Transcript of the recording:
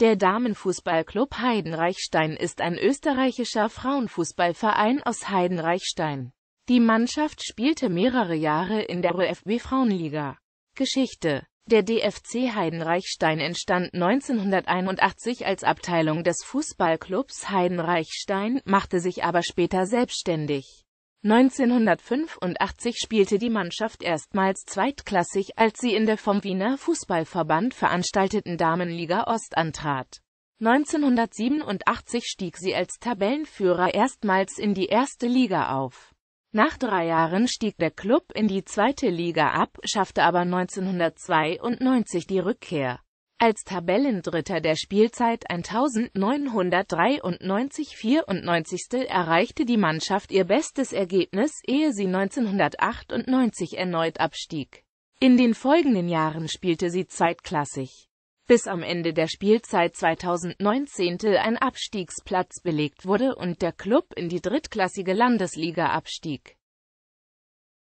Der Damenfußballclub Heidenreichstein ist ein österreichischer Frauenfußballverein aus Heidenreichstein. Die Mannschaft spielte mehrere Jahre in der ÖFB Frauenliga. Geschichte Der DFC Heidenreichstein entstand 1981 als Abteilung des Fußballclubs Heidenreichstein, machte sich aber später selbstständig. 1985 spielte die Mannschaft erstmals zweitklassig, als sie in der vom Wiener Fußballverband veranstalteten Damenliga Ost antrat. 1987 stieg sie als Tabellenführer erstmals in die erste Liga auf. Nach drei Jahren stieg der Klub in die zweite Liga ab, schaffte aber 1992 die Rückkehr als Tabellendritter der Spielzeit 1993-94 erreichte die Mannschaft ihr bestes Ergebnis, ehe sie 1998 erneut abstieg. In den folgenden Jahren spielte sie zweitklassig, Bis am Ende der Spielzeit 2019 ein Abstiegsplatz belegt wurde und der Klub in die drittklassige Landesliga abstieg.